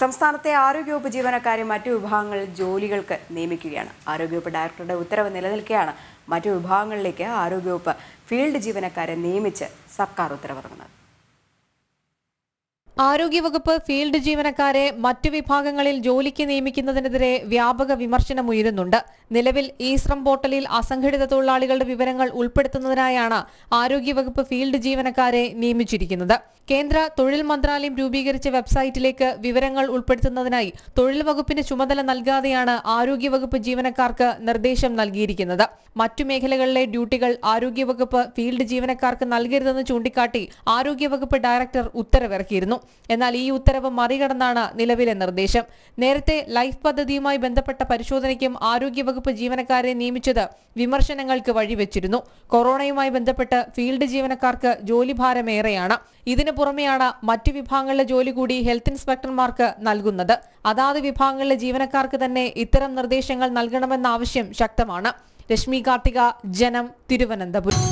സംസ്ഥാനത്തെ ആരോഗ്യവകുപ്പ് ജീവനക്കാരെ മറ്റു വിഭാഗങ്ങൾ ജോലികൾക്ക് നിയമിക്കുകയാണ് ആരോഗ്യവകുപ്പ് ഡയറക്ടറുടെ ഉത്തരവ് നിലനിൽക്കെയാണ് മറ്റു വിഭാഗങ്ങളിലേക്ക് ആരോഗ്യവകുപ്പ് ഫീൽഡ് ജീവനക്കാരെ നിയമിച്ച് സർക്കാർ ഉത്തരവിറങ്ങുന്നത് ആരോഗ്യവകുപ്പ് ഫീൽഡ് ജീവനക്കാരെ മറ്റു വിഭാഗങ്ങളിൽ ജോലിക്ക് നിയമിക്കുന്നതിനെതിരെ വ്യാപക വിമർശനം ഉയരുന്നുണ്ട് നിലവിൽ ഈ ശ്രം പോർട്ടലിൽ അസംഘടിത തൊഴിലാളികളുടെ വിവരങ്ങൾ ഉൾപ്പെടുത്തുന്നതിനായാണ് ആരോഗ്യവകുപ്പ് ഫീൽഡ് ജീവനക്കാരെ നിയമിച്ചിരിക്കുന്നത് കേന്ദ്ര തൊഴിൽ മന്ത്രാലയം രൂപീകരിച്ച വെബ്സൈറ്റിലേക്ക് വിവരങ്ങൾ ഉൾപ്പെടുത്തുന്നതിനായി തൊഴിൽ വകുപ്പിന് ചുമതല നൽകാതെയാണ് ആരോഗ്യവകുപ്പ് ജീവനക്കാർക്ക് നിർദ്ദേശം നൽകിയിരിക്കുന്നത് മറ്റു മേഖലകളിലെ ഡ്യൂട്ടികൾ ആരോഗ്യവകുപ്പ് ഫീൽഡ് ജീവനക്കാർക്ക് നൽകരുതെന്ന് ചൂണ്ടിക്കാട്ടി ആരോഗ്യവകുപ്പ് ഡയറക്ടർ ഉത്തരവിറക്കിയിരുന്നു എന്നാൽ ഈ ഉത്തരവ് മറികടന്നാണ് നിലവിലെ നിർദ്ദേശം നേരത്തെ ലൈഫ് പദ്ധതിയുമായി ബന്ധപ്പെട്ട പരിശോധനയ്ക്കും ആരോഗ്യവകുപ്പ് ജീവനക്കാരെ നിയമിച്ചത് വിമർശനങ്ങൾക്ക് വഴിവെച്ചിരുന്നു കൊറോണയുമായി ബന്ധപ്പെട്ട് ഫീൽഡ് ജീവനക്കാർക്ക് ജോലിഭാരമേറെയാണ് ഇതിനു പുറമെയാണ് മറ്റു വിഭാഗങ്ങളിലെ ജോലി കൂടി ഹെൽത്ത് ഇൻസ്പെക്ടർമാർക്ക് നൽകുന്നത് അതാത് വിഭാഗങ്ങളിലെ ജീവനക്കാർക്ക് തന്നെ ഇത്തരം നിർദ്ദേശങ്ങൾ നൽകണമെന്ന ആവശ്യം ശക്തമാണ് രശ്മി കാർത്തിക ജനം തിരുവനന്തപുരം